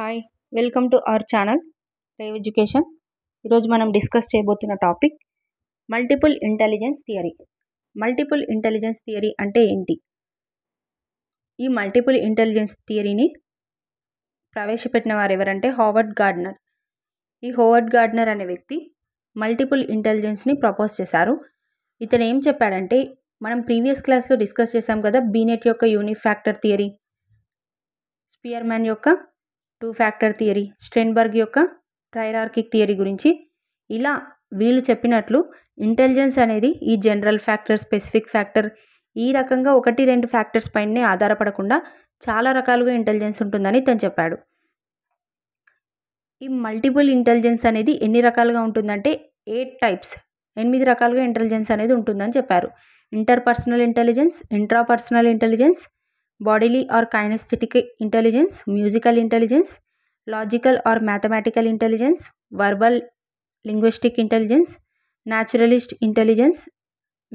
Hi welcome to our channel rave education ఈరోజు మనం discuss చేయబోతున్న topic multiple intelligence theory multiple intelligence theory అంటే ఏంటి ఈ మల్టిపుల్ ఇంటెలిజెన్స్ థియరీని ప్రవేశపెట్టిన వారు ఎవరంటే హోవర్డ్ గార్డ్నర్ ఈ హోవర్డ్ గార్డ్నర్ అనే వ్యక్తి మల్టిపుల్ ఇంటెలిజెన్స్ని ప్రపోజ్ చేశారు ఇతను ఏం చెప్పాడంటే మనం ప్రీవియస్ క్లాస్లో డిస్కస్ చేసాం కదా బీనెట్ యొక్క యూనిఫ్యాక్టర్ థియరీ స్పియర్మ్యాన్ యొక్క టూ ఫ్యాక్టర్ థియరీ స్టెన్బర్గ్ యొక్క ట్రైరార్కిక్ థియరీ గురించి ఇలా వీళ్ళు చెప్పినట్లు ఇంటెలిజెన్స్ అనేది ఈ జనరల్ ఫ్యాక్టర్ స్పెసిఫిక్ ఫ్యాక్టర్ ఈ రకంగా ఒకటి రెండు ఫ్యాక్టర్స్ పైనే ఆధారపడకుండా చాలా రకాలుగా ఇంటెలిజెన్స్ ఉంటుందని తను చెప్పాడు ఈ మల్టిపుల్ ఇంటెలిజెన్స్ అనేది ఎన్ని రకాలుగా ఉంటుందంటే ఎయిట్ టైప్స్ ఎనిమిది రకాలుగా ఇంటెలిజెన్స్ అనేది ఉంటుందని చెప్పారు interpersonal intelligence intrapersonal intelligence bodily or kinesthetic intelligence, musical intelligence, logical or mathematical intelligence, verbal linguistic intelligence, naturalist intelligence,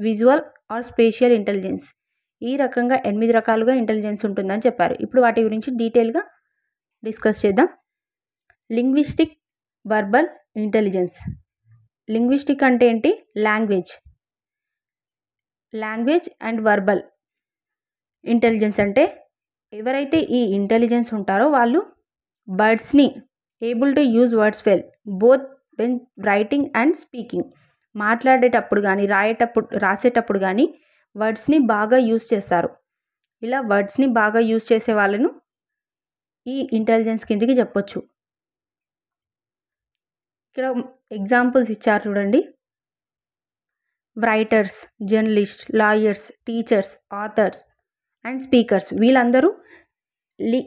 visual or spatial intelligence. ఈ రకంగా ఎనిమిది రకాలుగా ఇంటెలిజెన్స్ ఉంటుందని చెప్పారు ఇప్పుడు వాటి గురించి డీటెయిల్గా డిస్కస్ చేద్దాం లింగ్విస్టిక్ వర్బల్ ఇంటెలిజెన్స్ లింగ్విస్టిక్ అంటే ఏంటి language language and verbal intelligence అంటే ఎవరైతే ఈ ఇంటెలిజెన్స్ ఉంటారో వాళ్ళు వర్డ్స్ని able to use words well both when writing and speaking మాట్లాడేటప్పుడు కానీ రాయేటప్పుడు రాసేటప్పుడు కానీ వర్డ్స్ని బాగా యూజ్ చేస్తారు ఇలా వర్డ్స్ని బాగా యూజ్ చేసే వాళ్ళను ఈ ఇంటెలిజెన్స్ కిందికి చెప్పొచ్చు ఇక్కడ ఎగ్జాంపుల్స్ ఇచ్చారు చూడండి writers journalist lawyers teachers authors and speakers వీళ్ళందరూ లి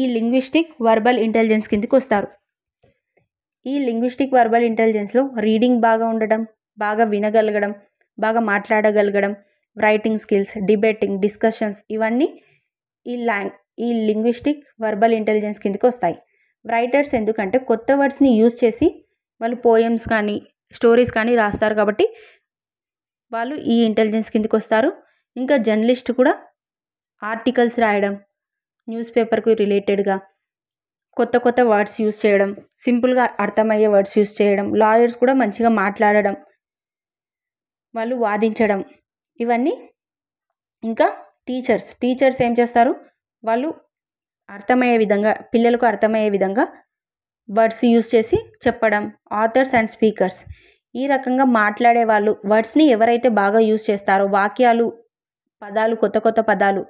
ఈ లింగ్విస్టిక్ వర్బల్ ఇంటెలిజెన్స్ కిందకి వస్తారు ఈ లింగ్విస్టిక్ వర్బల్ ఇంటెలిజెన్స్లో రీడింగ్ బాగా ఉండడం బాగా వినగలగడం బాగా మాట్లాడగలగడం రైటింగ్ స్కిల్స్ డిబేటింగ్ డిస్కషన్స్ ఇవన్నీ ఈ లాంగ్ ఈ లింగ్విస్టిక్ వర్బల్ ఇంటెలిజెన్స్ కిందకి వస్తాయి రైటర్స్ ఎందుకంటే కొత్త వర్డ్స్ని యూజ్ చేసి వాళ్ళు పోయమ్స్ కానీ స్టోరీస్ కానీ రాస్తారు కాబట్టి వాళ్ళు ఈ ఇంటెలిజెన్స్ కిందకి వస్తారు ఇంకా జర్నలిస్ట్ కూడా ఆర్టికల్స్ రాయడం న్యూస్ పేపర్కు రిలేటెడ్గా కొత్త కొత్త వర్డ్స్ యూస్ చేయడం సింపుల్గా అర్థమయ్యే వర్డ్స్ యూస్ చేయడం లాయర్స్ కూడా మంచిగా మాట్లాడడం వాళ్ళు వాదించడం ఇవన్నీ ఇంకా టీచర్స్ టీచర్స్ ఏం చేస్తారు వాళ్ళు అర్థమయ్యే విధంగా పిల్లలకు అర్థమయ్యే విధంగా వర్డ్స్ యూస్ చేసి చెప్పడం ఆథర్స్ అండ్ స్పీకర్స్ ఈ రకంగా మాట్లాడే వాళ్ళు వర్డ్స్ని ఎవరైతే బాగా యూస్ చేస్తారో వాక్యాలు పదాలు కొత్త కొత్త పదాలు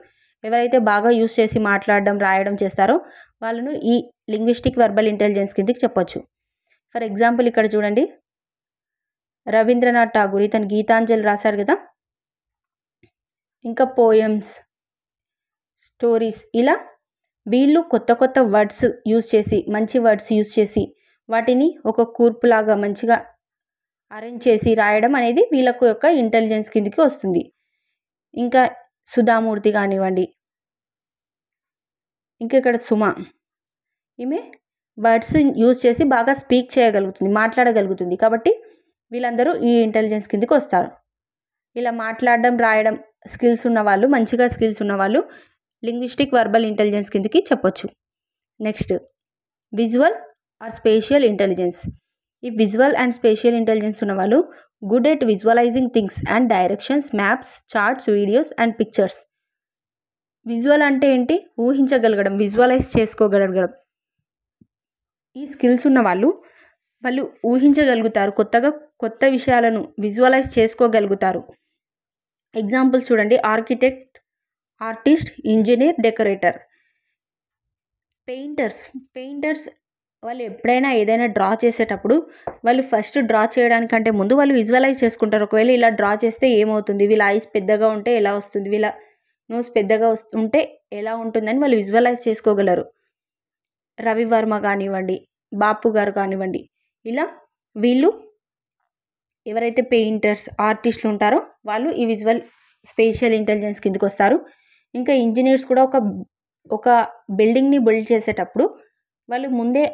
ఎవరైతే బాగా యూస్ చేసి మాట్లాడడం రాయడం చేస్తారో వాళ్ళను ఈ లింగ్విస్టిక్ వెర్బల్ ఇంటెలిజెన్స్ కిందకి చెప్పొచ్చు ఫర్ ఎగ్జాంపుల్ ఇక్కడ చూడండి రవీంద్రనాథ్ ఠాగూర్ ఇతను గీతాంజలి రాశారు కదా ఇంకా పోయమ్స్ స్టోరీస్ ఇలా వీళ్ళు కొత్త కొత్త వర్డ్స్ యూజ్ చేసి మంచి వర్డ్స్ యూజ్ చేసి వాటిని ఒక కూర్పులాగా మంచిగా అరేంజ్ చేసి రాయడం అనేది వీళ్ళకు యొక్క ఇంటెలిజెన్స్ కిందకి వస్తుంది ఇంకా సుధామూర్తి కానివ్వండి ఇంకా ఇక్కడ సుమ ఈమె వర్డ్స్ యూజ్ చేసి బాగా స్పీక్ చేయగలుగుతుంది మాట్లాడగలుగుతుంది కాబట్టి వీళ్ళందరూ ఈ ఇంటెలిజెన్స్ కిందకి వస్తారు ఇలా మాట్లాడడం రాయడం స్కిల్స్ ఉన్నవాళ్ళు మంచిగా స్కిల్స్ ఉన్నవాళ్ళు లింగ్విస్టిక్ వర్బల్ ఇంటెలిజెన్స్ కిందకి చెప్పొచ్చు next visual or spatial intelligence ఈ విజువల్ అండ్ స్పేషియల్ ఇంటెలిజెన్స్ ఉన్నవాళ్ళు good at visualising things and directions maps charts videos and pictures visual అంటే ఏంటి ఊహించగలగడం విజువలైజ్ చేసుకోగలగడం ఈ స్కిల్స్ ఉన్న వాళ్ళు వాళ్ళు ఊహించగలుగుతారు కొత్తగా కొత్త విషయాలను విజువలైజ్ చేసుకోగలుగుతారు ఎగ్జాంపుల్స్ చూడండి architect artist engineer decorator painters painters వాళ్ళు ఎప్పుడైనా ఏదైనా డ్రా చేసేటప్పుడు వాళ్ళు ఫస్ట్ డ్రా చేయడానికంటే ముందు వాళ్ళు విజువలైజ్ చేసుకుంటారు ఒకవేళ ఇలా డ్రా చేస్తే ఏమవుతుంది వీళ్ళ ఐస్ పెద్దగా ఉంటే ఎలా వస్తుంది వీళ్ళ నోస్ పెద్దగా ఉంటే ఎలా ఉంటుందని వాళ్ళు విజువలైజ్ చేసుకోగలరు రవివర్మ కానివ్వండి బాపు గారు కానివ్వండి ఇలా వీళ్ళు ఎవరైతే పెయింటర్స్ ఆర్టిస్టులు ఉంటారో వాళ్ళు ఈ విజువల్ స్పేషియల్ ఇంటెలిజెన్స్ కిందకి వస్తారు ఇంకా ఇంజనీర్స్ కూడా ఒక ఒక బిల్డింగ్ని బిల్డ్ చేసేటప్పుడు వాళ్ళు ముందే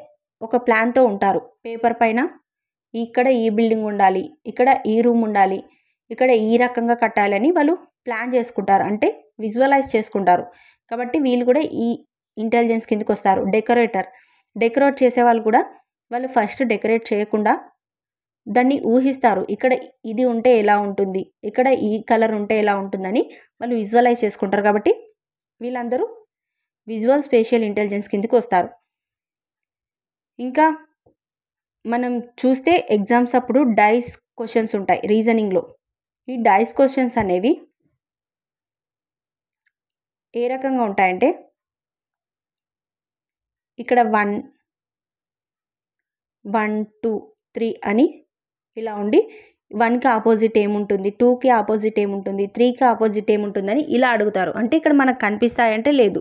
ఒక ప్లాన్తో ఉంటారు పేపర్ పైన ఇక్కడ ఈ బిల్డింగ్ ఉండాలి ఇక్కడ ఈ రూమ్ ఉండాలి ఇక్కడ ఈ రకంగా కట్టాలని వాళ్ళు ప్లాన్ చేసుకుంటారు అంటే విజువలైజ్ చేసుకుంటారు కాబట్టి వీళ్ళు కూడా ఈ ఇంటెలిజెన్స్ కిందకి వస్తారు డెకరేటర్ డెకరేట్ చేసేవాళ్ళు కూడా వాళ్ళు ఫస్ట్ డెకరేట్ చేయకుండా దాన్ని ఊహిస్తారు ఇక్కడ ఇది ఉంటే ఎలా ఉంటుంది ఇక్కడ ఈ కలర్ ఉంటే ఎలా ఉంటుందని వాళ్ళు విజువలైజ్ చేసుకుంటారు కాబట్టి వీళ్ళందరూ విజువల్ స్పేషియల్ ఇంటెలిజెన్స్ కిందకి వస్తారు ఇంకా మనం చూస్తే ఎగ్జామ్స్ అప్పుడు డైస్ క్వశ్చన్స్ ఉంటాయి రీజనింగ్లో ఈ డైస్ క్వశ్చన్స్ అనేవి ఏ రకంగా ఉంటాయంటే ఇక్కడ వన్ వన్ టూ త్రీ అని ఇలా ఉండి వన్కి ఆపోజిట్ ఏముంటుంది టూకి ఆపోజిట్ ఏముంటుంది త్రీకి ఆపోజిట్ ఏముంటుందని ఇలా అడుగుతారు అంటే ఇక్కడ మనకు కనిపిస్తాయంటే లేదు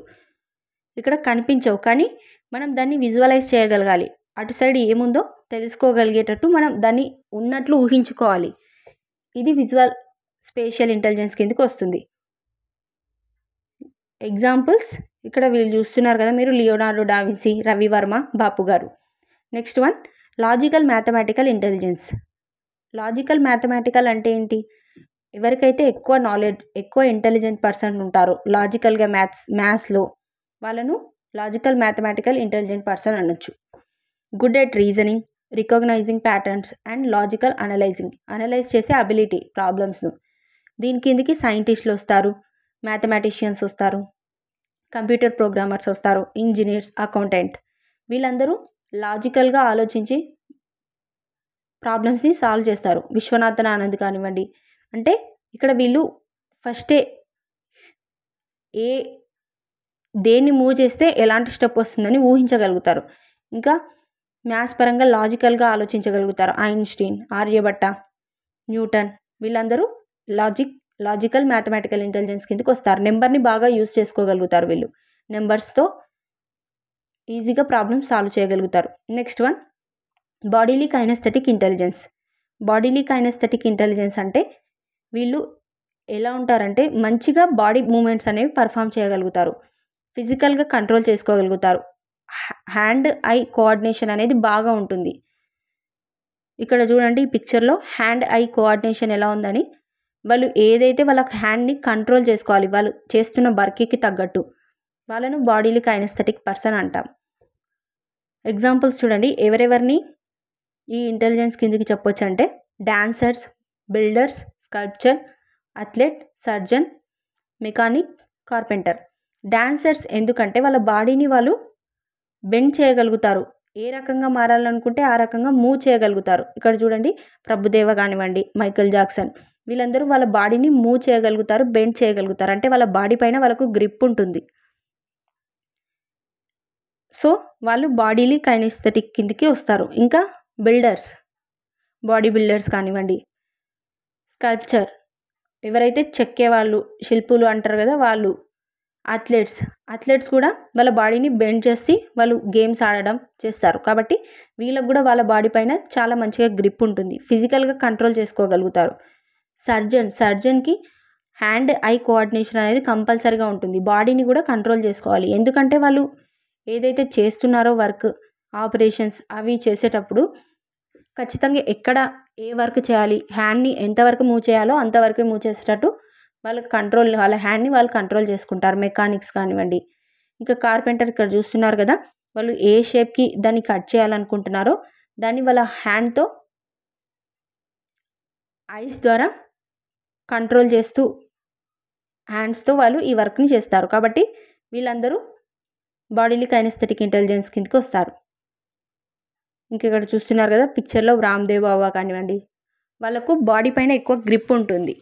ఇక్కడ కనిపించవు కానీ మనం దాన్ని విజువలైజ్ చేయగలగాలి అటు సైడ్ ఏముందో తెలుసుకోగలిగేటట్టు మనం దాన్ని ఉన్నట్లు ఊహించుకోవాలి ఇది విజువల్ స్పేషియల్ ఇంటెలిజెన్స్ కిందకి వస్తుంది ఎగ్జాంపుల్స్ ఇక్కడ వీళ్ళు చూస్తున్నారు కదా మీరు లియోనార్డో డావిన్సీ రవివర్మ బాపు గారు next one logical mathematical intelligence logical mathematical అంటే ఏంటి ఎవరికైతే ఎక్కువ నాలెడ్జ్ ఎక్కువ ఇంటెలిజెంట్ పర్సన్ ఉంటారో లాజికల్గా మ్యాథ్స్ మ్యాథ్స్లో వాళ్ళను లాజికల్ మ్యాథమెటికల్ ఇంటెలిజెంట్ పర్సన్ అనొచ్చు good at reasoning recognising patterns and logical analysing analyse చేసే అబిలిటీ ప్రాబ్లమ్స్ను దీని కిందికి సైంటిస్టులు వస్తారు మ్యాథమెటిషియన్స్ వస్తారు కంప్యూటర్ ప్రోగ్రామర్స్ వస్తారు ఇంజనీర్స్ అకౌంటెంట్ వీళ్ళందరూ లాజికల్గా ఆలోచించి ప్రాబ్లమ్స్ని సాల్వ్ చేస్తారు విశ్వనాథన్ ఆనంద్ కానివ్వండి అంటే ఇక్కడ వీళ్ళు ఫస్టే ఏ దేన్ని మూవ్ చేస్తే ఎలాంటి స్టెప్ వస్తుందని ఊహించగలుగుతారు ఇంకా మ్యాథ్స్ పరంగా లాజికల్గా ఆలోచించగలుగుతారు ఐన్స్టీన్ ఆర్యభట్ట న్యూటన్ వీళ్ళందరూ లాజిక్ లాజికల్ మ్యాథమెటికల్ ఇంటెలిజెన్స్ కిందకి వస్తారు నెంబర్ని బాగా యూజ్ చేసుకోగలుగుతారు వీళ్ళు నెంబర్స్తో ఈజీగా ప్రాబ్లమ్ సాల్వ్ చేయగలుగుతారు next one bodily kinesthetic intelligence bodily kinesthetic intelligence అంటే వీళ్ళు ఎలా ఉంటారంటే మంచిగా బాడీ మూమెంట్స్ అనేవి పర్ఫామ్ చేయగలుగుతారు ఫిజికల్గా కంట్రోల్ చేసుకోగలుగుతారు హ్యాండ్ ఐ కోఆర్డినేషన్ అనేది బాగా ఉంటుంది ఇక్కడ చూడండి ఈ పిక్చర్లో హ్యాండ్ ఐ కోఆర్డినేషన్ ఎలా ఉందని వాళ్ళు ఏదైతే వాళ్ళ హ్యాండ్ని కంట్రోల్ చేసుకోవాలి వాళ్ళు చేస్తున్న బర్కీకి తగ్గట్టు వాళ్ళను బాడీలీ కైనస్థెటిక్ పర్సన్ అంటాం ఎగ్జాంపుల్స్ చూడండి ఎవరెవరిని ఈ ఇంటెలిజెన్స్ కిందికి చెప్పొచ్చు అంటే dancers builders sculpture athlete surgeon mechanic carpenter dancers ఎందుకంటే వాళ్ళ బాడీని వాళ్ళు బెండ్ చేయగలుగుతారు ఏ రకంగా మారాలనుకుంటే ఆ రకంగా మూవ్ చేయగలుగుతారు ఇక్కడ చూడండి ప్రభుదేవ కానివ్వండి మైకేల్ జాక్సన్ వీళ్ళందరూ వాళ్ళ బాడీని మూవ్ చేయగలుగుతారు బెండ్ చేయగలుగుతారు అంటే వాళ్ళ బాడీ పైన వాళ్ళకు గ్రిప్ ఉంటుంది సో వాళ్ళు బాడీలీ కైనెస్థెటిక్ కిందికి వస్తారు ఇంకా బిల్డర్స్ బాడీ బిల్డర్స్ కానివ్వండి స్కల్ప్చర్ ఎవరైతే చెక్కే వాళ్ళు శిల్పులు అంటారు కదా వాళ్ళు అథ్లెట్స్ అథ్లెట్స్ కూడా వాళ్ళ బాడీని బెండ్ చేసి వాళ్ళు గేమ్స్ ఆడడం చేస్తారు కాబట్టి వీళ్ళకు కూడా వాళ్ళ బాడీ పైన చాలా మంచిగా గ్రిప్ ఉంటుంది ఫిజికల్గా కంట్రోల్ చేసుకోగలుగుతారు సర్జన్ సర్జన్కి హ్యాండ్ ఐ కోఆర్డినేషన్ అనేది కంపల్సరీగా ఉంటుంది బాడీని కూడా కంట్రోల్ చేసుకోవాలి ఎందుకంటే వాళ్ళు ఏదైతే చేస్తున్నారో వర్క్ ఆపరేషన్స్ అవి చేసేటప్పుడు ఖచ్చితంగా ఎక్కడ ఏ వర్క్ చేయాలి హ్యాండ్ని ఎంతవరకు మూవ్ చేయాలో అంతవరకు మూవ్ చేసేటట్టు వాళ్ళ కంట్రోల్ వాళ్ళ హ్యాండ్ని వాళ్ళు కంట్రోల్ చేసుకుంటారు మెకానిక్స్ కానివ్వండి ఇంకా కార్పెంటర్ ఇక్కడ చూస్తున్నారు కదా వాళ్ళు ఏ షేప్కి దాన్ని కట్ చేయాలనుకుంటున్నారో దాన్ని వాళ్ళ హ్యాండ్తో ఐస్ ద్వారా కంట్రోల్ చేస్తూ హ్యాండ్స్తో వాళ్ళు ఈ వర్క్ని చేస్తారు కాబట్టి వీళ్ళందరూ బాడీలీ కైనస్థెటిక్ ఇంటెలిజెన్స్ కిందకి వస్తారు ఇంక ఇక్కడ చూస్తున్నారు కదా పిక్చర్లో రామ్దేవ్ బాబా కానివ్వండి వాళ్ళకు బాడీ పైన ఎక్కువ గ్రిప్ ఉంటుంది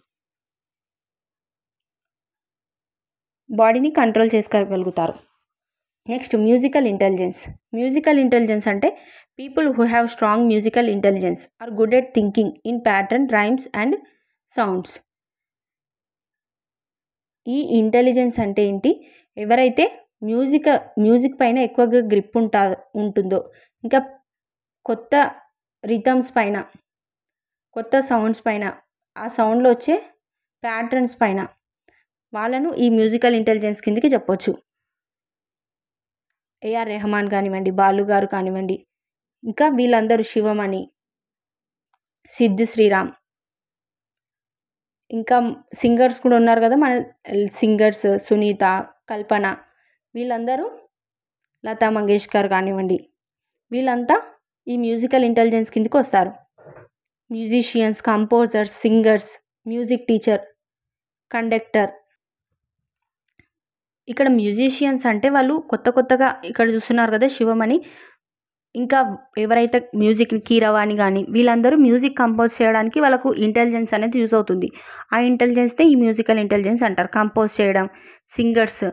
బాడీని కంట్రోల్ చేసుకోగలుగుతారు next musical intelligence musical intelligence అంటే people who have strong musical intelligence are good at thinking in pattern rhymes and sounds ఈ ఇంటెలిజెన్స్ అంటే ఏంటి ఎవరైతే మ్యూజిక్ మ్యూజిక్ పైన ఎక్కువగా గ్రిప్ ఉంటా ఉంటుందో ఇంకా కొత్త రిథమ్స్ పైన కొత్త సౌండ్స్ పైన ఆ సౌండ్లో వచ్చే ప్యాటర్న్స్ పైన వాళ్ళను ఈ మ్యూజికల్ ఇంటెలిజెన్స్ కిందకి చెప్పొచ్చు ఏఆర్ రెహమాన్ కానివ్వండి బాలు గారు కానివ్వండి ఇంకా వీళ్ళందరూ శివమణి సిద్ధు శ్రీరామ్ ఇంకా సింగర్స్ కూడా ఉన్నారు కదా మన సింగర్స్ సునీత కల్పన వీళ్ళందరూ లతా మంగేష్కర్ కానివ్వండి వీళ్ళంతా ఈ మ్యూజికల్ ఇంటెలిజెన్స్ కిందకి వస్తారు musicians composers singers music teacher conductor ఇక్కడ మ్యూజిషియన్స్ అంటే వాళ్ళు కొత్త కొత్తగా ఇక్కడ చూస్తున్నారు కదా శివం అని ఇంకా ఎవరైతే మ్యూజిక్ కీరవాణి కానీ వీళ్ళందరూ మ్యూజిక్ కంపోజ్ చేయడానికి వాళ్ళకు ఇంటెలిజెన్స్ అనేది యూజ్ అవుతుంది ఆ ఇంటెలిజెన్స్నే ఈ మ్యూజికల్ ఇంటెలిజెన్స్ అంటారు కంపోజ్ చేయడం సింగర్స్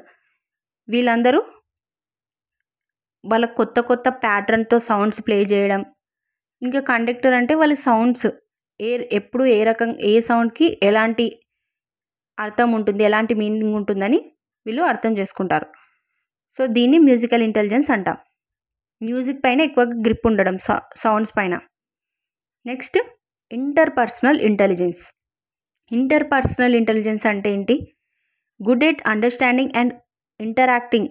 వీళ్ళందరూ వాళ్ళ కొత్త కొత్త ప్యాటర్న్తో సౌండ్స్ ప్లే చేయడం ఇంకా కండక్టర్ అంటే వాళ్ళ సౌండ్స్ ఏ ఎప్పుడు ఏ రకం ఏ సౌండ్కి ఎలాంటి అర్థం ఉంటుంది ఎలాంటి మీనింగ్ ఉంటుందని వీళ్ళు అర్థం చేసుకుంటారు సో దీన్ని మ్యూజికల్ ఇంటెలిజెన్స్ అంటాం మ్యూజిక్ పైన ఎక్కువ గ్రిప్ ఉండడం సౌండ్స్ పైన next interpersonal intelligence interpersonal intelligence అంటే ఏంటి good at understanding and interacting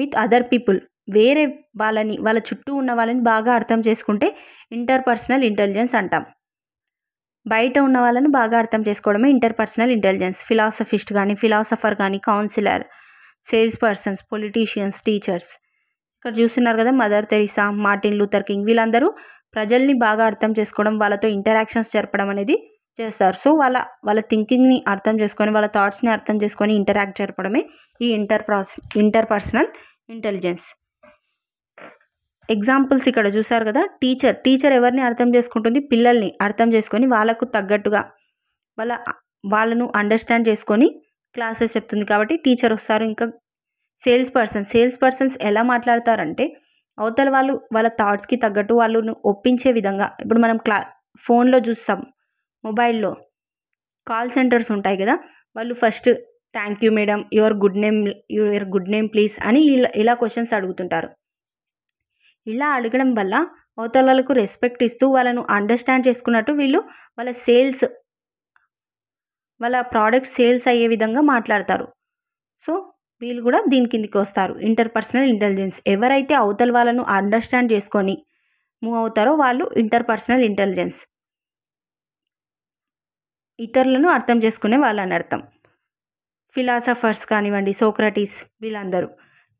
with other people వేరే వాళ్ళని వాళ్ళ చుట్టూ ఉన్న వాళ్ళని బాగా అర్థం చేసుకుంటే ఇంటర్పర్సనల్ ఇంటెలిజెన్స్ అంటాం బయట ఉన్న వాళ్ళని బాగా అర్థం చేసుకోవడమే ఇంటర్పర్సనల్ ఇంటెలిజెన్స్ ఫిలాసఫిస్ట్ కానీ ఫిలాసఫర్ కానీ counsellor sales persons politicians teachers ఇక్కడ చూస్తున్నారు కదా Mother Teresa Martin Luther King వీళ్ళందరూ ప్రజల్ని బాగా అర్థం చేసుకోవడం వాళ్ళతో ఇంటరాక్షన్స్ జరపడం అనేది చేస్తారు సో వాళ్ళ వాళ్ళ థింకింగ్ని అర్థం చేసుకొని వాళ్ళ థాట్స్ని అర్థం చేసుకొని ఇంటరాక్ట్ జరపడమే ఈ ఇంటర్ ప్రాస్ ఇంటర్పర్సనల్ ఇంటెలిజెన్స్ ఎగ్జాంపుల్స్ ఇక్కడ చూసారు కదా టీచర్ టీచర్ ఎవరిని అర్థం చేసుకుంటుంది పిల్లల్ని అర్థం చేసుకొని వాళ్ళకు తగ్గట్టుగా వాళ్ళ వాళ్ళను అండర్స్టాండ్ చేసుకొని క్లాసెస్ చెప్తుంది కాబట్టి టీచర్ వస్తారు ఇంకా సేల్స్ పర్సన్ సేల్స్ పర్సన్స్ ఎలా మాట్లాడతారంటే అవతల వాళ్ళు వాళ్ళ థాట్స్కి తగ్గట్టు వాళ్ళను ఒప్పించే విధంగా ఇప్పుడు మనం క్లా ఫోన్లో చూస్తాం మొబైల్లో కాల్ సెంటర్స్ ఉంటాయి కదా వాళ్ళు first thank you madam your good name your good name please అని ఇలా ఇలా క్వశ్చన్స్ అడుగుతుంటారు ఇలా అడగడం వల్ల అవతలకు రెస్పెక్ట్ ఇస్తూ వాళ్ళను అండర్స్టాండ్ చేసుకున్నట్టు వీళ్ళు వాళ్ళ సేల్స్ వాళ్ళ ప్రోడక్ట్ సేల్స్ అయ్యే విధంగా మాట్లాడతారు సో వీళ్ళు కూడా దీని కిందికి వస్తారు ఇంటర్పర్సనల్ ఇంటెలిజెన్స్ ఎవరైతే అవతల వాళ్ళను అండర్స్టాండ్ చేసుకొని మూవ్ అవుతారో వాళ్ళు ఇంటర్పర్సనల్ ఇంటెలిజెన్స్ ఇతరులను అర్థం చేసుకునే వాళ్ళని అర్థం ఫిలాసఫర్స్ కానివ్వండి సోక్రటీస్ వీళ్ళందరూ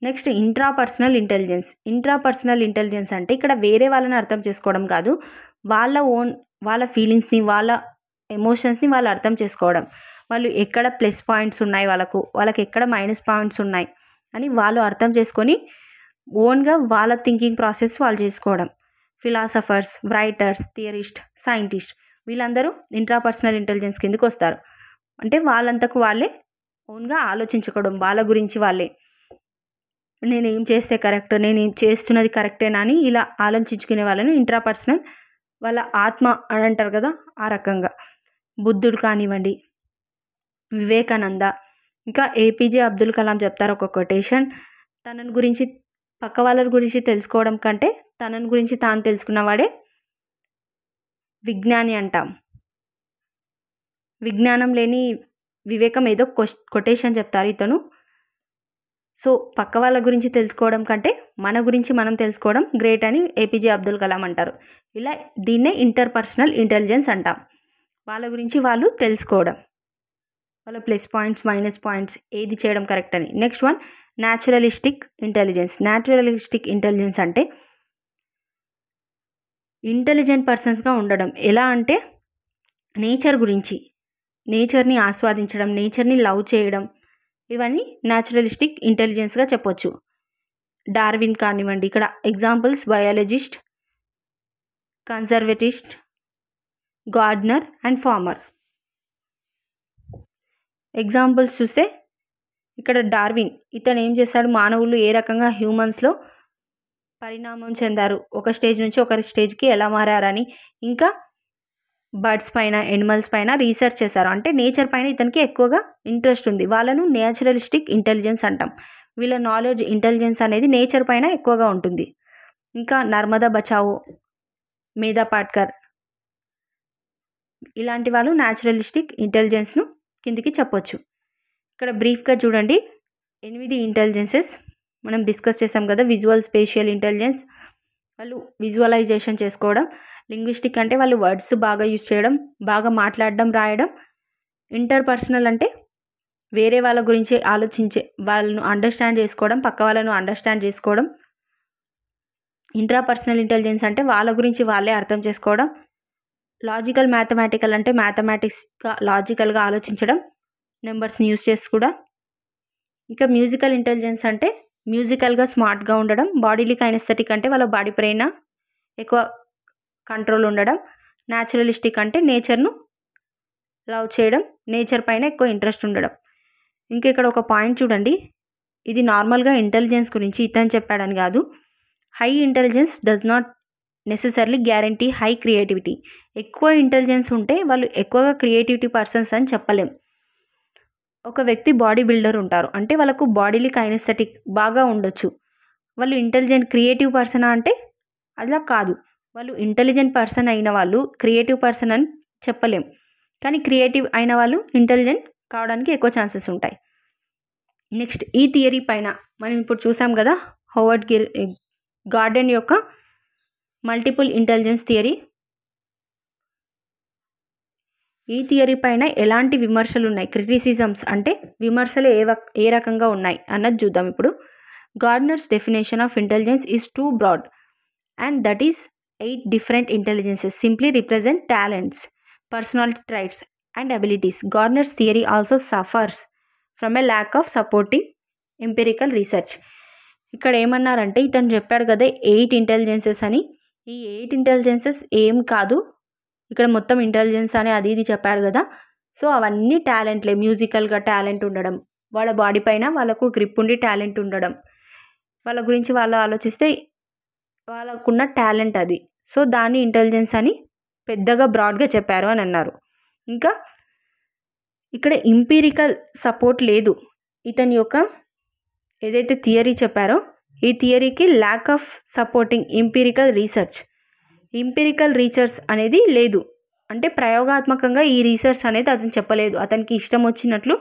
next intrapersonal intelligence intrapersonal intelligence అంటే ఇక్కడ వేరే వాళ్ళని అర్థం చేసుకోవడం కాదు వాళ్ళ ఓన్ వాళ్ళ ఫీలింగ్స్ని వాళ్ళ ఎమోషన్స్ని వాళ్ళు అర్థం చేసుకోవడం వాళ్ళు ఎక్కడ ప్లస్ పాయింట్స్ ఉన్నాయి వాళ్ళకు వాళ్ళకి ఎక్కడ మైనస్ పాయింట్స్ ఉన్నాయి అని వాళ్ళు అర్థం చేసుకొని ఓన్గా వాళ్ళ థింకింగ్ ప్రాసెస్ వాళ్ళు చేసుకోవడం ఫిలాసఫర్స్ రైటర్స్ థియరిస్ట్ సైంటిస్ట్ వీళ్ళందరూ ఇంట్రాపర్సనల్ ఇంటెలిజెన్స్ కిందకి వస్తారు అంటే వాళ్ళంతకు వాళ్ళే ఓన్గా ఆలోచించుకోవడం వాళ్ళ గురించి వాళ్ళే నేను ఏం చేస్తే కరెక్ట్ నేను ఏం చేస్తున్నది కరెక్టేనా అని ఇలా ఆలోచించుకునే వాళ్ళను ఇంట్రా పర్సనల్ వాళ్ళ ఆత్మ అని అంటారు కదా ఆ రకంగా బుద్ధుడు కానివ్వండి వివేకానంద ఇంకా ఏపీజే అబ్దుల్ కలాం చెప్తారు ఒక కొటేషన్ తనని గురించి పక్క వాళ్ళ గురించి తెలుసుకోవడం కంటే తనని గురించి తాను తెలుసుకున్నవాడే విజ్ఞాని అంటాం విజ్ఞానం లేని వివేకం ఏదో కొటేషన్ చెప్తారు ఇతను సో పక్క వాళ్ళ గురించి తెలుసుకోవడం కంటే మన గురించి మనం తెలుసుకోవడం గ్రేట్ అని ఏపీజే అబ్దుల్ కలాం అంటారు ఇలా దీన్నే ఇంటర్పర్సనల్ ఇంటెలిజెన్స్ అంటాం వాళ్ళ గురించి వాళ్ళు తెలుసుకోవడం వాళ్ళ ప్లస్ పాయింట్స్ మైనస్ పాయింట్స్ ఏది చేయడం కరెక్ట్ అని next one naturalistic intelligence naturalistic intelligence అంటే ఇంటెలిజెంట్ పర్సన్స్గా ఉండడం ఎలా అంటే నేచర్ గురించి నేచర్ని ఆస్వాదించడం నేచర్ని లవ్ చేయడం ఇవన్నీ న్యాచురలిస్టిక్ ఇంటెలిజెన్స్గా చెప్పొచ్చు డార్విన్ కానివ్వండి ఇక్కడ examples biologist conservatist gardener and farmer examples చూస్తే ఇక్కడ డార్విన్ ఇతను ఏం చేస్తాడు మానవులు ఏ రకంగా హ్యూమన్స్లో పరిణామం చెందారు ఒక స్టేజ్ నుంచి ఒక స్టేజ్కి ఎలా మారారని ఇంకా బర్డ్స్ పైన ఎనిమల్స్ పైన రీసెర్చ్ చేశారు అంటే నేచర్ పైన ఇతనికి ఎక్కువగా ఇంట్రెస్ట్ ఉంది వాళ్ళను నేచురలిస్టిక్ ఇంటెలిజెన్స్ అంటాం వీళ్ళ నాలెడ్జ్ ఇంటెలిజెన్స్ అనేది నేచర్ పైన ఎక్కువగా ఉంటుంది ఇంకా నర్మదా బచావో మేధా పాట్కర్ ఇలాంటి వాళ్ళు న్యాచురలిస్టిక్ ఇంటెలిజెన్స్ను కిందికి చెప్పొచ్చు ఇక్కడ బ్రీఫ్గా చూడండి ఎనిమిది ఇంటెలిజెన్సెస్ మనం డిస్కస్ చేసాం కదా విజువల్ స్పేషియల్ ఇంటెలిజెన్స్ వాళ్ళు విజువలైజేషన్ చేసుకోవడం లింగ్విస్టిక్ అంటే వాళ్ళు వర్డ్స్ బాగా యూజ్ చేయడం బాగా మాట్లాడడం రాయడం ఇంటర్ పర్సనల్ అంటే వేరే వాళ్ళ గురించి ఆలోచించే వాళ్ళను అండర్స్టాండ్ చేసుకోవడం పక్క వాళ్ళను అండర్స్టాండ్ చేసుకోవడం ఇంట్రా పర్సనల్ ఇంటెలిజెన్స్ అంటే వాళ్ళ గురించి వాళ్ళే అర్థం చేసుకోవడం లాజికల్ మ్యాథమెటికల్ అంటే మ్యాథమెటిక్స్గా లాజికల్గా ఆలోచించడం నెంబర్స్ని యూజ్ చేసి కూడా ఇంకా మ్యూజికల్ ఇంటెలిజెన్స్ అంటే మ్యూజికల్గా స్మార్ట్గా ఉండడం బాడీలీ కైనస్థెటిక్ అంటే వాళ్ళ బాడీ పైన ఎక్కువ కంట్రోల్ ఉండడం న్యాచురలిస్టిక్ అంటే నేచర్ను లవ్ చేయడం నేచర్ పైన ఎక్కువ ఇంట్రెస్ట్ ఉండడం ఇంకా ఇక్కడ ఒక పాయింట్ చూడండి ఇది నార్మల్గా ఇంటెలిజెన్స్ గురించి ఇతను చెప్పాడని కాదు high intelligence does not necessarily guarantee high creativity ఎక్కువ ఇంటెలిజెన్స్ ఉంటే వాళ్ళు ఎక్కువగా క్రియేటివిటీ పర్సన్స్ అని చెప్పలేం ఒక వ్యక్తి బాడీ బిల్డర్ ఉంటారు అంటే వాళ్ళకు బాడీలీ కైనస్థెటిక్ బాగా ఉండొచ్చు వాళ్ళు ఇంటెలిజెంట్ క్రియేటివ్ పర్సనా అంటే అలా కాదు వాళ్ళు ఇంటెలిజెంట్ పర్సన్ అయిన వాళ్ళు క్రియేటివ్ పర్సన్ అని చెప్పలేం కానీ క్రియేటివ్ అయిన వాళ్ళు ఇంటెలిజెంట్ కావడానికి ఎక్కువ ఛాన్సెస్ ఉంటాయి నెక్స్ట్ ఈ థియరీ పైన మనం ఇప్పుడు చూసాం కదా హోవర్డ్ గిర్ గార్డెన్ యొక్క మల్టిపుల్ ఇంటెలిజెన్స్ థియరీ ఈ థియరీ పైన ఎలాంటి విమర్శలు ఉన్నాయి క్రిటిసిజమ్స్ అంటే విమర్శలు ఏ ఏ రకంగా ఉన్నాయి అన్నది చూద్దాం ఇప్పుడు Gardner's definition of intelligence is too broad and that is eight different intelligences simply represent talents personality traits and abilities Gardner's theory also suffers from a lack of supporting empirical research ఇక్కడ ఏమన్నారంటే ఇతను చెప్పాడు కదా eight intelligences అని ఈ eight intelligences ఏం కాదు ఇక్కడ మొత్తం ఇంటెలిజెన్స్ అని అది ఇది చెప్పాడు కదా సో అవన్నీ టాలెంట్లే మ్యూజికల్గా టాలెంట్ ఉండడం వాళ్ళ బాడీ పైన వాళ్ళకు గ్రిప్ ఉండి టాలెంట్ ఉండడం వాళ్ళ గురించి వాళ్ళు ఆలోచిస్తే వాళ్ళకున్న టాలెంట్ అది సో దాన్ని ఇంటెలిజెన్స్ అని పెద్దగా బ్రాడ్గా చెప్పారు అని అన్నారు ఇంకా ఇక్కడ ఇంపీరికల్ సపోర్ట్ లేదు ఇతని యొక్క ఏదైతే థియరీ చెప్పారో ఈ థియరీకి lack of supporting empirical research empirical research అనేది లేదు అంటే ప్రయోగాత్మకంగా ఈ రీసెర్చ్ అనేది అతను చెప్పలేదు అతనికి ఇష్టం వచ్చినట్లు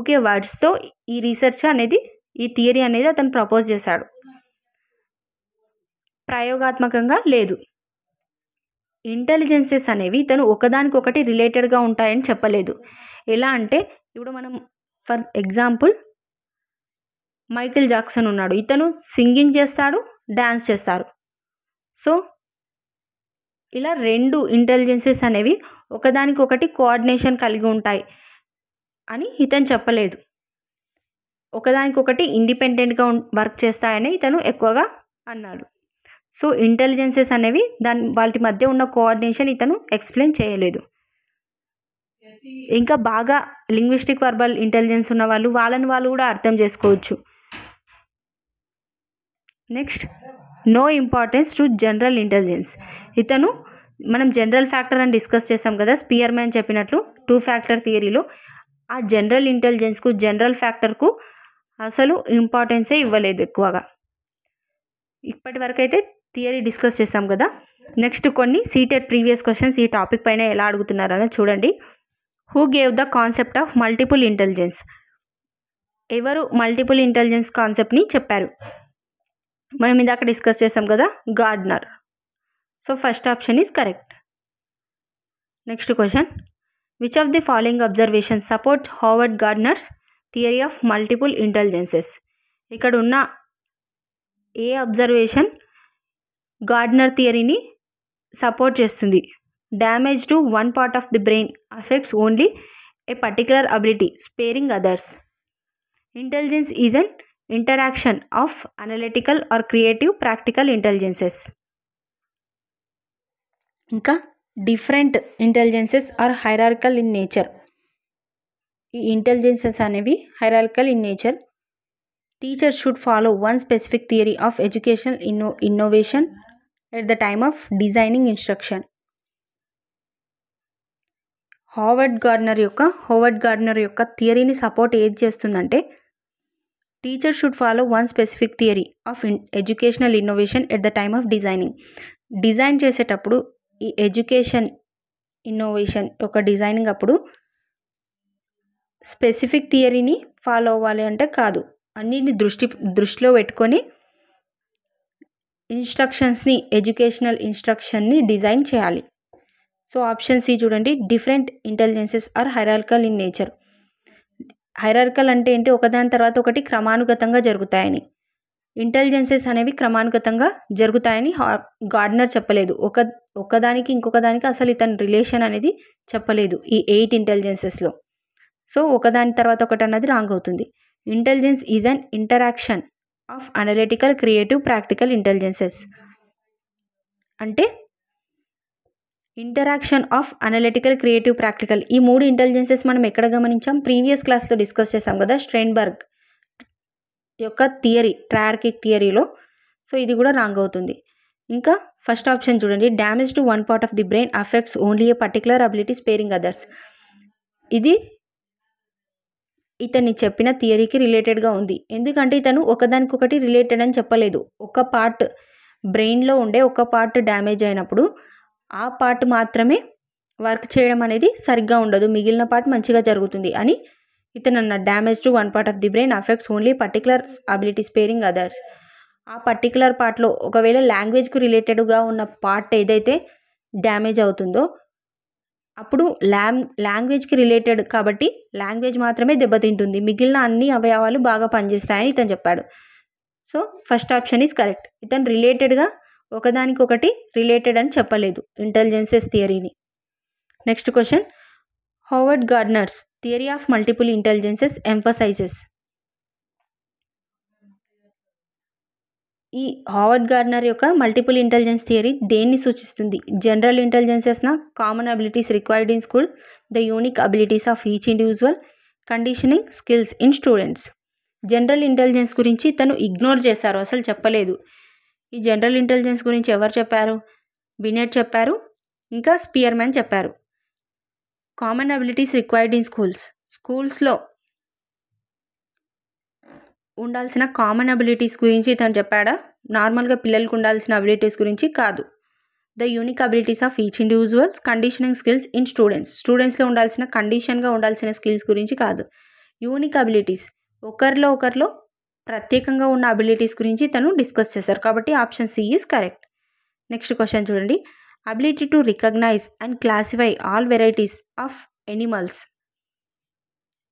ఓకే వర్డ్స్తో ఈ రీసెర్చ్ అనేది ఈ థియరీ అనేది అతను ప్రపోజ్ చేశాడు ప్రయోగాత్మకంగా లేదు ఇంటెలిజెన్సెస్ అనేవి తను ఒకదానికొకటి రిలేటెడ్గా ఉంటాయని చెప్పలేదు ఎలా అంటే ఇప్పుడు మనం ఫర్ ఎగ్జాంపుల్ మైకిల్ జాక్సన్ ఉన్నాడు ఇతను సింగింగ్ చేస్తాడు డ్యాన్స్ చేస్తారు సో ఇలా రెండు ఇంటెలిజెన్సెస్ అనేవి ఒకదానికొకటి కోఆర్డినేషన్ కలిగి ఉంటాయి అని ఇతను చెప్పలేదు ఒకదానికొకటి ఇండిపెండెంట్గా వర్క్ చేస్తాయని ఇతను ఎక్కువగా అన్నాడు సో ఇంటెలిజెన్సెస్ అనేవి దాని వాటి మధ్య ఉన్న కోఆర్డినేషన్ ఇతను ఎక్స్ప్లెయిన్ చేయలేదు ఇంకా బాగా లింగ్విస్టిక్ వర్బల్ ఇంటెలిజెన్స్ ఉన్న వాళ్ళు వాళ్ళని వాళ్ళు కూడా అర్థం చేసుకోవచ్చు next no importance to general intelligence ఇతను మనం జనరల్ ఫ్యాక్టర్ అని డిస్కస్ చేస్తాం కదా స్పియర్ మ్యాన్ చెప్పినట్లు టూ ఫ్యాక్టర్ థియరీలో ఆ జనరల్ ఇంటెలిజెన్స్కు జనరల్ ఫ్యాక్టర్కు అసలు ఇంపార్టెన్సే ఇవ్వలేదు ఎక్కువగా ఇప్పటి వరకు అయితే థియరీ డిస్కస్ చేసాం కదా నెక్స్ట్ కొన్ని సీటెడ్ ప్రీవియస్ క్వశ్చన్స్ ఈ టాపిక్ పైన ఎలా అడుగుతున్నారు చూడండి who gave the concept of multiple intelligence ఎవరు మల్టిపుల్ ఇంటెలిజెన్స్ కాన్సెప్ట్ని చెప్పారు మనం ఇందాక డిస్కస్ చేసాం కదా Gardner so first option is correct next question which of the following observation support Howard Gardner's theory of multiple intelligences ఇక్కడ ఉన్న ఏ అబ్జర్వేషన్ గార్డ్నర్ థియరీని సపోర్ట్ చేస్తుంది damage to one part of the brain affects only a particular ability sparing others intelligence is an interaction of analytical or creative practical intelligences ఇంకా different intelligences are hierarchical in nature ఈ intelligences అనేవి hierarchical in nature teacher should follow one specific theory of education ఇన్నో innovation at the time of designing instruction Howard Gardner యొక్క Howard Gardner యొక్క థియరీని support ఏది చేస్తుందంటే teacher should follow one specific theory of educational innovation at the time of designing design చేసేటప్పుడు ఈ education innovation యొక్క designing అప్పుడు స్పెసిఫిక్ థియరీని ఫాలో అవ్వాలి అంటే కాదు అన్నిటిని దృష్టి దృష్టిలో పెట్టుకొని ఇన్స్ట్రక్షన్స్ని ఎడ్యుకేషనల్ ఇన్స్ట్రక్షన్ని డిజైన్ చేయాలి సో ఆప్షన్ సి చూడండి different intelligences are hierarchical in nature hierarchical అంటే ఏంటి ఒకదాని తర్వాత ఒకటి క్రమానుగతంగా జరుగుతాయని ఇంటెలిజెన్సెస్ అనేవి క్రమానుగతంగా జరుగుతాయని గార్డనర్ చెప్పలేదు ఒక ఒకదానికి ఇంకొక దానికి అసలు ఇతని రిలేషన్ అనేది చెప్పలేదు ఈ ఎయిట్ ఇంటెలిజెన్సెస్లో సో ఒకదాని తర్వాత ఒకటి అన్నది రాంగ్ అవుతుంది intelligence is an interaction of analytical creative practical intelligences అంటే interaction of analytical creative practical ఈ మూడు ఇంటెలిజెన్సెస్ మనం ఎక్కడ గమనించాం ప్రీవియస్ క్లాస్తో డిస్కస్ చేసాం కదా స్ట్రెయిన్బర్గ్ యొక్క థియరీ ట్రయార్కిక్ థియరీలో సో ఇది కూడా రాంగ్ అవుతుంది ఇంకా ఫస్ట్ ఆప్షన్ చూడండి damage to one part of the brain affects only a particular ability sparing others ఇది ఇతన్ని చెప్పిన థియరీకి రిలేటెడ్గా ఉంది ఎందుకంటే ఇతను ఒకదానికొకటి రిలేటెడ్ అని చెప్పలేదు ఒక పార్ట్ బ్రెయిన్లో ఉండే ఒక పార్ట్ డ్యామేజ్ అయినప్పుడు ఆ పార్ట్ మాత్రమే వర్క్ చేయడం అనేది సరిగ్గా ఉండదు మిగిలిన పార్ట్ మంచిగా జరుగుతుంది అని ఇతను అన్న damage to one part of the brain affects only particular ability sparing others ఆ పర్టికులర్ పార్ట్లో ఒకవేళ లాంగ్వేజ్కు రిలేటెడ్గా ఉన్న పార్ట్ ఏదైతే డ్యామేజ్ అవుతుందో అప్పుడు లాంగ్ లాంగ్వేజ్కి రిలేటెడ్ కాబట్టి లాంగ్వేజ్ మాత్రమే దెబ్బతింటుంది మిగిలిన అన్ని అవయవాలు బాగా పనిచేస్తాయని ఇతను చెప్పాడు so first option is correct ఇతను రిలేటెడ్గా ఒకదానికొకటి రిలేటెడ్ అని చెప్పలేదు ఇంటెలిజెన్సెస్ థియరీని next question Howard Gardner's theory of multiple intelligences emphasises ఈ హార్వర్డ్ గార్నర్ యొక్క మల్టిపుల్ ఇంటెలిజెన్స్ థియరీ దేన్ని సూచిస్తుంది జనరల్ ఇంటెలిజెన్సెస్న common abilities required in school the unique abilities of each individual conditioning skills in students general intelligence గురించి తను ignore చేశారు అసలు చెప్పలేదు ఈ జనరల్ ఇంటెలిజెన్స్ గురించి ఎవరు చెప్పారు బినెట్ చెప్పారు ఇంకా స్పియర్మ్యాన్ చెప్పారు common abilities required in schools స్కూల్స్లో ఉండాల్సిన కామన్ అబిలిటీస్ గురించి తను చెప్పాడా నార్మల్గా పిల్లలకు ఉండాల్సిన అబిలిటీస్ గురించి కాదు the unique abilities of each individuals conditioning skills in students స్టూడెంట్స్లో ఉండాల్సిన కండిషన్గా ఉండాల్సిన స్కిల్స్ గురించి కాదు యూనిక్ అబిలిటీస్ ఒకరిలో ఒకరిలో ప్రత్యేకంగా ఉన్న అబిలిటీస్ గురించి తను డిస్కస్ చేశారు కాబట్టి option C is correct next question చూడండి ability to recognise and classify all varieties of animals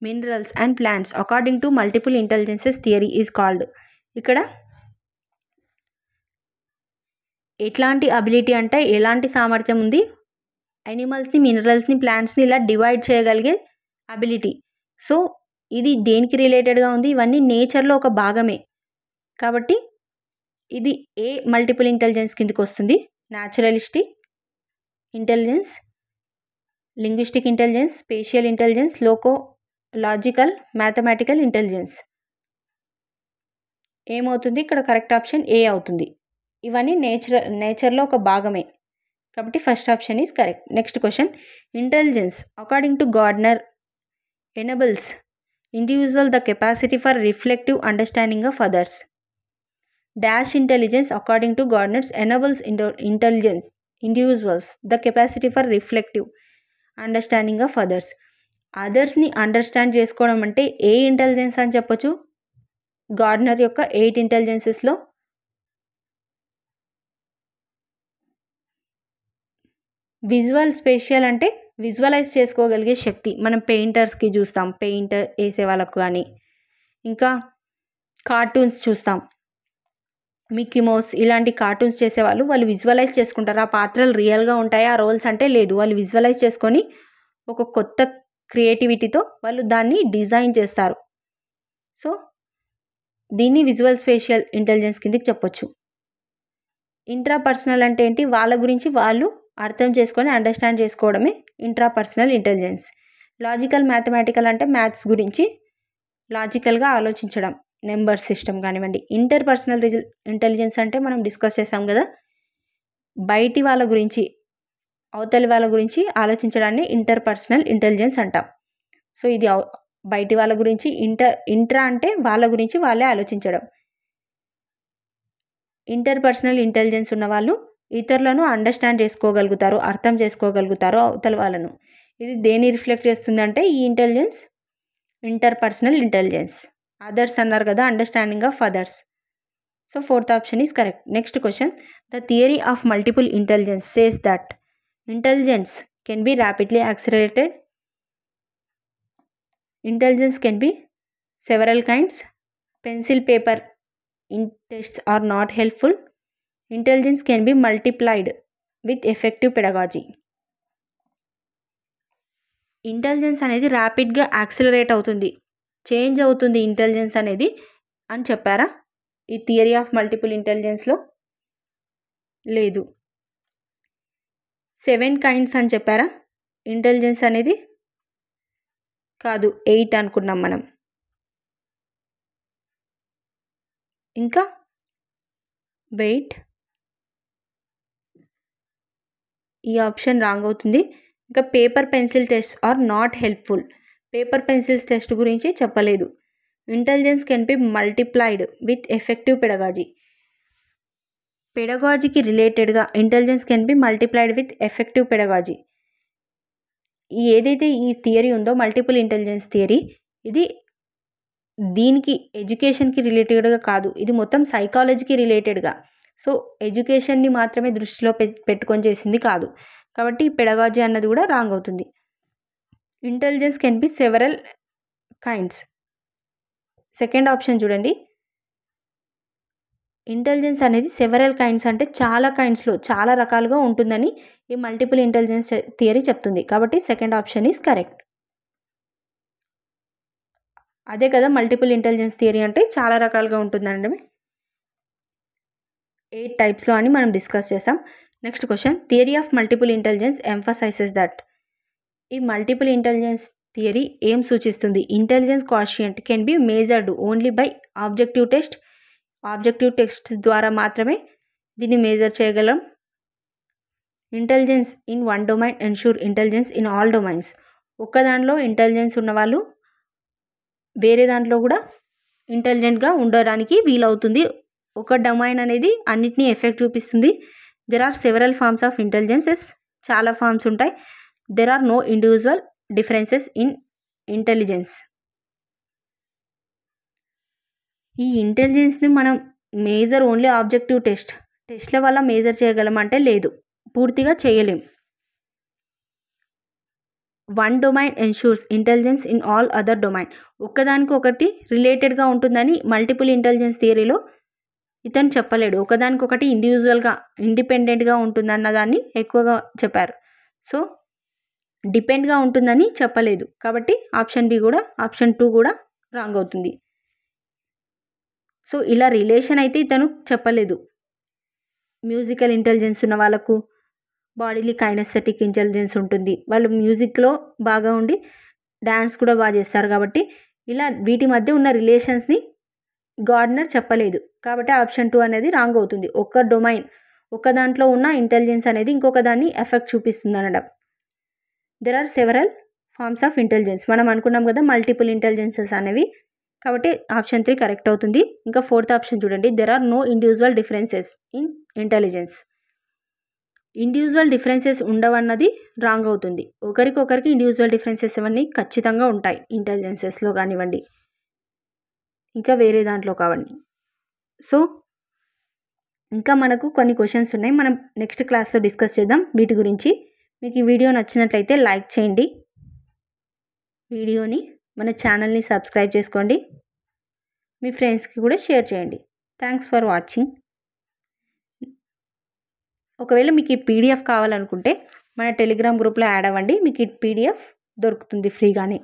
minerals and plants according to multiple intelligences theory is called ఇక్కడ ఎట్లాంటి అబిలిటీ అంటే ఎలాంటి సామర్థ్యం ఉంది అనిమల్స్ని మినరల్స్ని ప్లాంట్స్ని ఇలా డివైడ్ చేయగలిగే అబిలిటీ సో ఇది దేనికి రిలేటెడ్గా ఉంది ఇవన్నీ నేచర్లో ఒక భాగమే కాబట్టి ఇది ఏ మల్టిపుల్ ఇంటెలిజెన్స్ కిందకి వస్తుంది naturalistic intelligence linguistic intelligence spatial intelligence loco logical mathematical intelligence ఏమవుతుంది ఇక్కడ కరెక్ట్ ఆప్షన్ ఏ అవుతుంది ఇవన్నీ నేచర్ నేచర్లో ఒక భాగమే కాబట్టి first option is correct next question intelligence according to Gardner enables individual the capacity for reflective understanding of others dash intelligence according to Gardner's enables indo intelligence individuals the capacity for reflective understanding of others అదర్స్ని understand చేసుకోవడం అంటే ఏ intelligence అని చెప్పొచ్చు Gardner యొక్క eight ఇంటెలిజెన్సెస్లో visual special అంటే visualise చేసుకోగలిగే శక్తి మనం పెయింటర్స్కి చూస్తాం పెయింటర్ వేసే వాళ్ళకు కానీ ఇంకా కార్టూన్స్ చూస్తాం మిక్కీ మౌస్ ఇలాంటి కార్టూన్స్ చేసేవాళ్ళు వాళ్ళు విజువలైజ్ చేసుకుంటారు ఆ పాత్రలు రియల్గా ఉంటాయా ఆ రోల్స్ అంటే లేదు వాళ్ళు విజువలైజ్ చేసుకొని ఒక కొత్త క్రియేటివిటీతో వాళ్ళు దాన్ని డిజైన్ చేస్తారు సో దీన్ని విజువల్ స్పేషియల్ ఇంటెలిజెన్స్ కిందకి చెప్పొచ్చు ఇంట్రాపర్సనల్ అంటే ఏంటి వాళ్ళ గురించి వాళ్ళు అర్థం చేసుకొని అండర్స్టాండ్ చేసుకోవడమే ఇంట్రాపర్సనల్ ఇంటెలిజెన్స్ లాజికల్ మ్యాథమెటికల్ అంటే మ్యాథ్స్ గురించి లాజికల్గా ఆలోచించడం నెంబర్ సిస్టమ్ కానివ్వండి పర్సనల్ రిజల్ ఇంటెలిజెన్స్ అంటే మనం డిస్కస్ చేసాం కదా బయటి వాళ్ళ గురించి అవతలి వాళ్ళ గురించి ఆలోచించడాన్ని ఇంటర్ పర్సనల్ ఇంటెలిజెన్స్ అంటాం సో ఇది బయటి వాళ్ళ గురించి ఇంటర్ ఇంట్రా అంటే వాళ్ళ గురించి వాళ్ళే ఆలోచించడం ఇంటర్ పర్సనల్ ఇంటెలిజెన్స్ వాళ్ళు ఇతరులను అండర్స్టాండ్ చేసుకోగలుగుతారు అర్థం చేసుకోగలుగుతారు అవతల వాళ్ళను ఇది దేని రిఫ్లెక్ట్ చేస్తుందంటే ఈ intelligence inter personal intelligence others అన్నారు కదా understanding of others so fourth option is correct next question the theory of multiple intelligence says that intelligence can be rapidly accelerated intelligence can be several kinds pencil paper in tests are not helpful intelligence can be multiplied with effective pedagogy intelligence అనేది ర్యాపిడ్గా accelerate అవుతుంది change అవుతుంది intelligence అనేది అని చెప్పారా ఈ theory of multiple ఇంటెలిజెన్స్లో లేదు seven kinds అని చెప్పారా ఇంటెలిజెన్స్ అనేది కాదు ఎయిట్ అనుకున్నాం మనం ఇంకా వెయిట్ ఈ ఆప్షన్ రాంగ్ అవుతుంది ఇంకా paper pencil test are not helpful paper pencils test గురించి చెప్పలేదు intelligence can be multiplied with effective pedagogy పెడగాజీకి రిలేటెడ్గా intelligence can be multiplied with effective pedagogy ఏదైతే ఈ థియరీ ఉందో మల్టిపుల్ ఇంటెలిజెన్స్ థియరీ ఇది దీనికి ఎడ్యుకేషన్కి రిలేటెడ్గా కాదు ఇది మొత్తం సైకాలజీకి రిలేటెడ్గా సో ఎడ్యుకేషన్ని మాత్రమే దృష్టిలో పెట్టుకొని చేసింది కాదు కాబట్టి పెడగాజీ అన్నది కూడా రాంగ్ అవుతుంది intelligence can be several kinds second option చూడండి ఇంటెలిజెన్స్ అనేది సెవెరల్ కైండ్స్ అంటే చాలా కైండ్స్లో చాలా రకాలుగా ఉంటుందని ఈ మల్టిపుల్ ఇంటెలిజెన్స్ థియరీ చెప్తుంది కాబట్టి సెకండ్ ఆప్షన్ ఈజ్ కరెక్ట్ అదే కదా మల్టిపుల్ ఇంటెలిజెన్స్ థియరీ అంటే చాలా రకాలుగా ఉంటుందండి ఎయిట్ టైప్స్లో అని మనం డిస్కస్ చేసాం next question theory of multiple intelligence emphasises that ఈ మల్టిపుల్ ఇంటెలిజెన్స్ థియరీ ఏం సూచిస్తుంది intelligence quotient can be measured only by objective test objective text ద్వారా మాత్రమే దీన్ని మేజర్ చేయగలం intelligence in one domain ensure intelligence in all domains ఒక్క దాంట్లో intelligence ఉన్నవాళ్ళు వేరే దాంట్లో కూడా ఇంటెలిజెంట్గా ఉండడానికి వీలవుతుంది ఒక డొమైన్ అనేది అన్నిటినీ ఎఫెక్ట్ చూపిస్తుంది there are several forms of intelligences చాలా ఫార్మ్స్ ఉంటాయి there are no individual differences in intelligence ఈ ఇంటెలిజెన్స్ని మనం మేజర్ ఓన్లీ ఆబ్జెక్టివ్ టెస్ట్ టెస్ట్ల వల్ల మేజర్ చేయగలమంటే లేదు పూర్తిగా చేయలేం one domain ensures intelligence in all other domain ఒకదానికి ఒకటి రిలేటెడ్గా ఉంటుందని మల్టిపుల్ ఇంటెలిజెన్స్ థియరీలో ఇతను చెప్పలేడు ఒకదానికొకటి ఇండివిజువల్గా ఇండిపెండెంట్గా ఉంటుందన్న దాన్ని ఎక్కువగా చెప్పారు సో డిపెండ్గా ఉంటుందని చెప్పలేదు కాబట్టి ఆప్షన్ బి కూడా ఆప్షన్ టూ కూడా రాంగ్ అవుతుంది సో ఇలా రిలేషన్ అయితే ఇతను చెప్పలేదు మ్యూజికల్ ఇంటెలిజెన్స్ ఉన్న వాళ్ళకు బాడీలీ కైనస్థెటిక్ ఇంటెలిజెన్స్ ఉంటుంది వాళ్ళు మ్యూజిక్లో బాగా ఉండి డ్యాన్స్ కూడా బాగా చేస్తారు కాబట్టి ఇలా వీటి మధ్య ఉన్న రిలేషన్స్ని గార్డనర్ చెప్పలేదు కాబట్టి ఆప్షన్ టూ అనేది రాంగ్ అవుతుంది ఒక్క డొమైన్ ఒక దాంట్లో ఉన్న ఇంటెలిజెన్స్ అనేది ఇంకొక దాన్ని ఎఫెక్ట్ చూపిస్తుంది అనడం there are several forms of intelligence మనం అనుకున్నాం కదా మల్టిపుల్ ఇంటెలిజెన్సెస్ అనేవి కాబట్టి ఆప్షన్ త్రీ కరెక్ట్ అవుతుంది ఇంకా ఫోర్త్ ఆప్షన్ చూడండి there are no individual differences in intelligence individual differences ఉండవన్నది రాంగ్ అవుతుంది ఒకరికొకరికి ఇండివిజువల్ డిఫరెన్సెస్ ఇవన్నీ ఖచ్చితంగా ఉంటాయి ఇంటెలిజెన్సెస్లో కానివ్వండి ఇంకా వేరే దాంట్లో కావండి సో ఇంకా మనకు కొన్ని క్వశ్చన్స్ ఉన్నాయి మనం నెక్స్ట్ క్లాస్లో డిస్కస్ చేద్దాం వీటి గురించి మీకు ఈ వీడియో నచ్చినట్లయితే లైక్ చేయండి వీడియోని మన ఛానల్ని సబ్స్క్రైబ్ చేసుకోండి మీ ఫ్రెండ్స్కి కూడా షేర్ చేయండి థ్యాంక్స్ ఫర్ వాచింగ్ ఒకవేళ మీకు ఈ పీడిఎఫ్ కావాలనుకుంటే మన టెలిగ్రామ్ గ్రూప్లో యాడ్ అవ్వండి మీకు ఈ పీడిఎఫ్ దొరుకుతుంది ఫ్రీగానే